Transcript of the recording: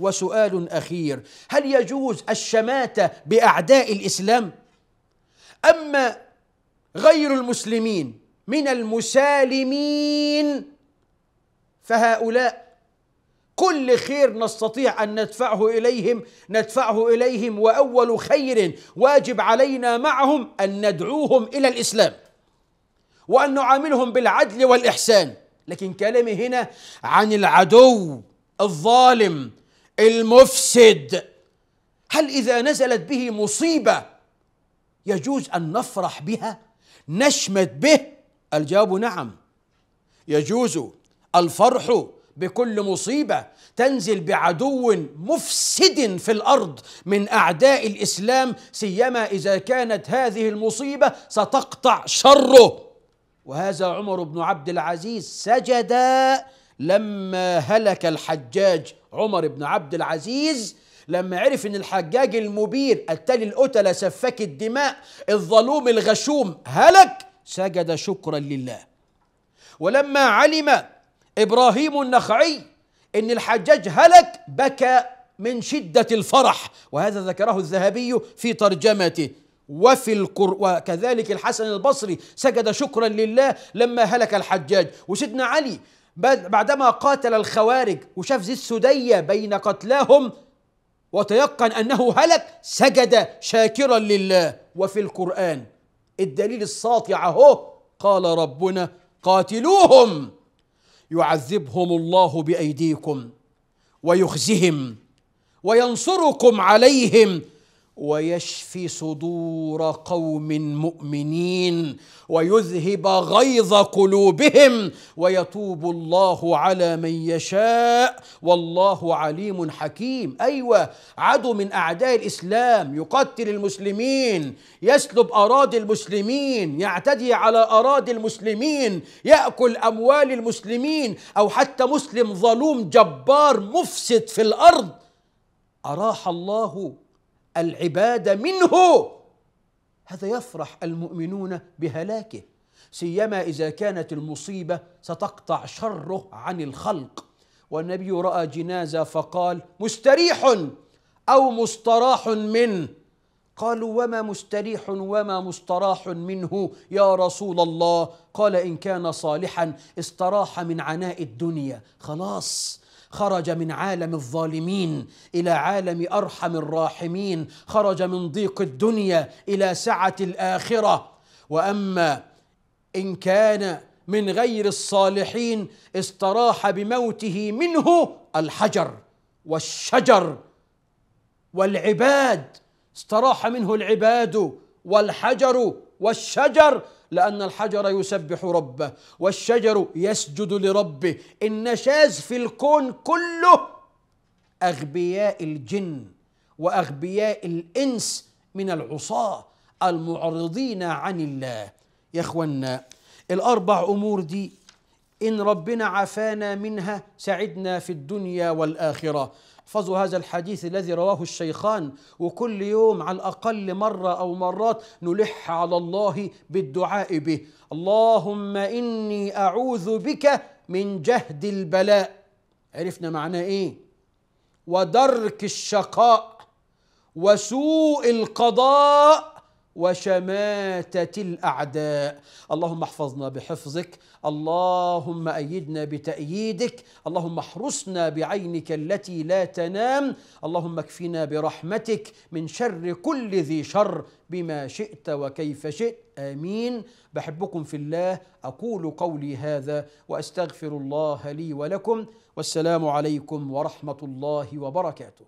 وسؤال اخير هل يجوز الشماته باعداء الاسلام اما غير المسلمين من المسالمين فهؤلاء كل خير نستطيع ان ندفعه اليهم ندفعه اليهم واول خير واجب علينا معهم ان ندعوهم الى الاسلام وان نعاملهم بالعدل والاحسان لكن كلامي هنا عن العدو الظالم المفسد هل اذا نزلت به مصيبه يجوز ان نفرح بها نشمت به الجواب نعم يجوز الفرح بكل مصيبه تنزل بعدو مفسد في الارض من اعداء الاسلام سيما اذا كانت هذه المصيبه ستقطع شره وهذا عمر بن عبد العزيز سجد لما هلك الحجاج عمر بن عبد العزيز لما عرف ان الحجاج المبير التالي القتلة سفاك الدماء الظلوم الغشوم هلك سجد شكرا لله ولما علم ابراهيم النخعي ان الحجاج هلك بكى من شدة الفرح وهذا ذكره الذهبي في ترجمته وفي القر... وكذلك الحسن البصري سجد شكرا لله لما هلك الحجاج وسيدنا علي بعدما قاتل الخوارج وشاف ذي السدية بين قتلاهم وتيقن أنه هلك سجد شاكرا لله وفي القرآن الدليل الساطع أهو قال ربنا قاتلوهم يعذبهم الله بأيديكم ويخزهم وينصركم عليهم ويشفي صدور قوم مؤمنين ويذهب غيظ قلوبهم ويتوب الله على من يشاء والله عليم حكيم ايوه عدو من اعداء الاسلام يقتل المسلمين يسلب اراضي المسلمين يعتدي على اراضي المسلمين ياكل اموال المسلمين او حتى مسلم ظلوم جبار مفسد في الارض اراح الله العباد منه هذا يفرح المؤمنون بهلاكه سيما اذا كانت المصيبه ستقطع شره عن الخلق والنبي راى جنازه فقال مستريح او مستراح منه قالوا وما مستريح وما مستراح منه يا رسول الله قال ان كان صالحا استراح من عناء الدنيا خلاص خرج من عالم الظالمين الى عالم ارحم الراحمين خرج من ضيق الدنيا الى سعه الاخره واما ان كان من غير الصالحين استراح بموته منه الحجر والشجر والعباد استراح منه العباد والحجر والشجر لأن الحجر يسبح ربه والشجر يسجد لربه النشاز في الكون كله أغبياء الجن وأغبياء الإنس من العصاة المعرضين عن الله يا إخوانا الأربع أمور دي إن ربنا عافانا منها سعدنا في الدنيا والآخرة احفظوا هذا الحديث الذي رواه الشيخان وكل يوم على الأقل مرة أو مرات نلح على الله بالدعاء به اللهم إني أعوذ بك من جهد البلاء عرفنا معناه إيه ودرك الشقاء وسوء القضاء وشماتة الأعداء اللهم احفظنا بحفظك اللهم أيدنا بتأييدك اللهم احرسنا بعينك التي لا تنام اللهم اكفنا برحمتك من شر كل ذي شر بما شئت وكيف شئت آمين بحبكم في الله أقول قولي هذا وأستغفر الله لي ولكم والسلام عليكم ورحمة الله وبركاته